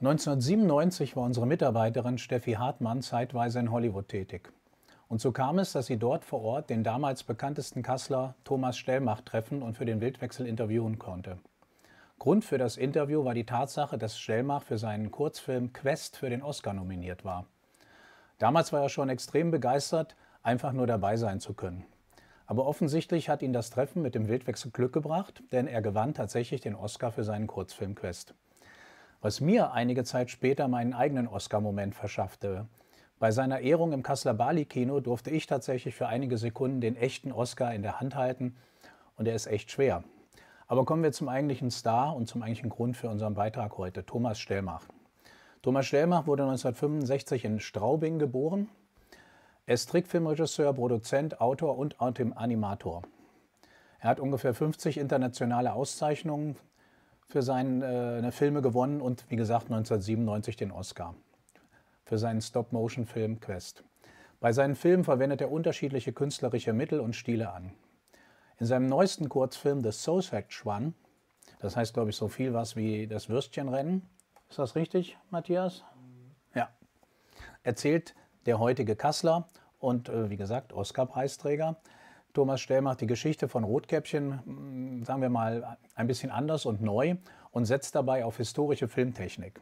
1997 war unsere Mitarbeiterin Steffi Hartmann zeitweise in Hollywood tätig. Und so kam es, dass sie dort vor Ort den damals bekanntesten Kassler Thomas Stellmach treffen und für den Wildwechsel interviewen konnte. Grund für das Interview war die Tatsache, dass Stellmach für seinen Kurzfilm Quest für den Oscar nominiert war. Damals war er schon extrem begeistert, einfach nur dabei sein zu können. Aber offensichtlich hat ihn das Treffen mit dem Wildwechsel Glück gebracht, denn er gewann tatsächlich den Oscar für seinen Kurzfilm Quest was mir einige Zeit später meinen eigenen Oscar-Moment verschaffte. Bei seiner Ehrung im Kassler Bali-Kino durfte ich tatsächlich für einige Sekunden den echten Oscar in der Hand halten und er ist echt schwer. Aber kommen wir zum eigentlichen Star und zum eigentlichen Grund für unseren Beitrag heute, Thomas Stellmach. Thomas Stellmach wurde 1965 in Straubing geboren. Er ist Trickfilmregisseur, Produzent, Autor und Animator. Er hat ungefähr 50 internationale Auszeichnungen, für seine äh, Filme gewonnen und wie gesagt 1997 den Oscar für seinen Stop-Motion-Film Quest. Bei seinen Filmen verwendet er unterschiedliche künstlerische Mittel und Stile an. In seinem neuesten Kurzfilm The Sosek Schwan, das heißt glaube ich so viel was wie das Würstchenrennen, ist das richtig, Matthias? Ja. Erzählt der heutige Kassler und äh, wie gesagt Oscar-Preisträger Thomas Stellmach die Geschichte von Rotkäppchen, sagen wir mal ein bisschen anders und neu und setzt dabei auf historische Filmtechnik.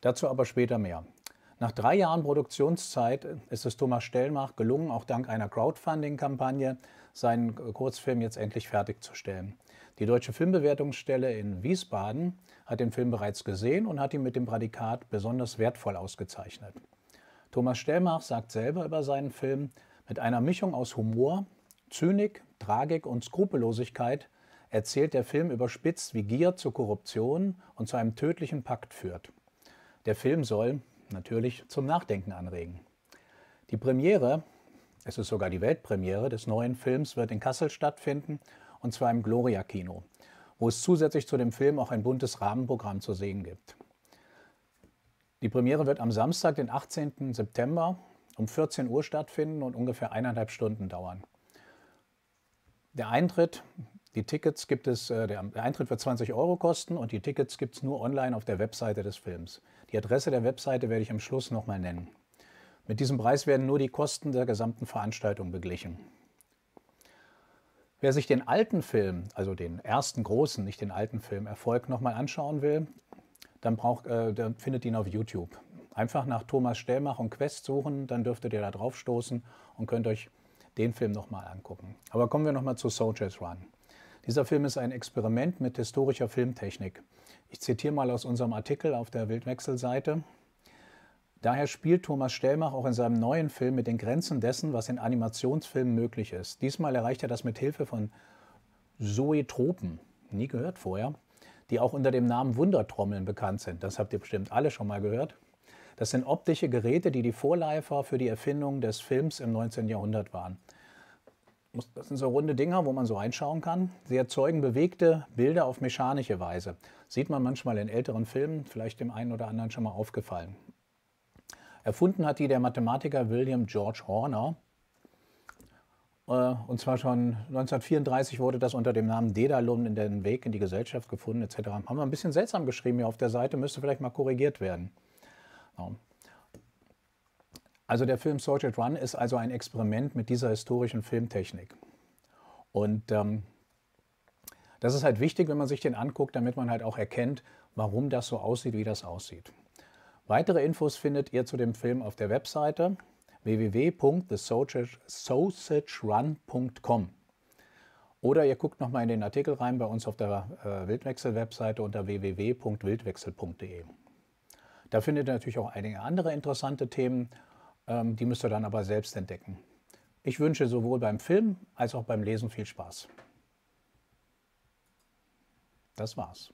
Dazu aber später mehr. Nach drei Jahren Produktionszeit ist es Thomas Stellmach gelungen, auch dank einer Crowdfunding-Kampagne, seinen Kurzfilm jetzt endlich fertigzustellen. Die Deutsche Filmbewertungsstelle in Wiesbaden hat den Film bereits gesehen und hat ihn mit dem Prädikat besonders wertvoll ausgezeichnet. Thomas Stellmach sagt selber über seinen Film, mit einer Mischung aus Humor, Zynik, Tragik und Skrupellosigkeit erzählt der Film überspitzt, wie Gier zur Korruption und zu einem tödlichen Pakt führt. Der Film soll natürlich zum Nachdenken anregen. Die Premiere, es ist sogar die Weltpremiere des neuen Films, wird in Kassel stattfinden und zwar im Gloria Kino, wo es zusätzlich zu dem Film auch ein buntes Rahmenprogramm zu sehen gibt. Die Premiere wird am Samstag, den 18. September um 14 Uhr stattfinden und ungefähr eineinhalb Stunden dauern. Der Eintritt die Tickets gibt es, äh, der Eintritt wird 20 Euro kosten und die Tickets gibt es nur online auf der Webseite des Films. Die Adresse der Webseite werde ich am Schluss nochmal nennen. Mit diesem Preis werden nur die Kosten der gesamten Veranstaltung beglichen. Wer sich den alten Film, also den ersten großen, nicht den alten Film Erfolg nochmal anschauen will, dann, braucht, äh, dann findet ihn auf YouTube. Einfach nach Thomas Stellmach und Quest suchen, dann dürftet ihr da drauf stoßen und könnt euch den Film nochmal angucken. Aber kommen wir nochmal zu Soul Jazz Run. Dieser Film ist ein Experiment mit historischer Filmtechnik. Ich zitiere mal aus unserem Artikel auf der Wildwechselseite. Daher spielt Thomas Stellmach auch in seinem neuen Film mit den Grenzen dessen, was in Animationsfilmen möglich ist. Diesmal erreicht er das mit Hilfe von Zoetropen, nie gehört vorher, die auch unter dem Namen Wundertrommeln bekannt sind. Das habt ihr bestimmt alle schon mal gehört. Das sind optische Geräte, die die Vorläufer für die Erfindung des Films im 19. Jahrhundert waren. Das sind so runde Dinger, wo man so reinschauen kann. Sie erzeugen bewegte Bilder auf mechanische Weise. Sieht man manchmal in älteren Filmen, vielleicht dem einen oder anderen schon mal aufgefallen. Erfunden hat die der Mathematiker William George Horner. Äh, und zwar schon 1934 wurde das unter dem Namen Dedalum in den Weg in die Gesellschaft gefunden, etc. Haben wir ein bisschen seltsam geschrieben hier auf der Seite, müsste vielleicht mal korrigiert werden. Also der Film Soviet Run ist also ein Experiment mit dieser historischen Filmtechnik. Und ähm, das ist halt wichtig, wenn man sich den anguckt, damit man halt auch erkennt, warum das so aussieht, wie das aussieht. Weitere Infos findet ihr zu dem Film auf der Webseite www.thesausagerun.com. Oder ihr guckt nochmal in den Artikel rein bei uns auf der äh, Wildwechsel-Webseite unter www.wildwechsel.de. Da findet ihr natürlich auch einige andere interessante Themen ähm, die müsst ihr dann aber selbst entdecken. Ich wünsche sowohl beim Film als auch beim Lesen viel Spaß. Das war's.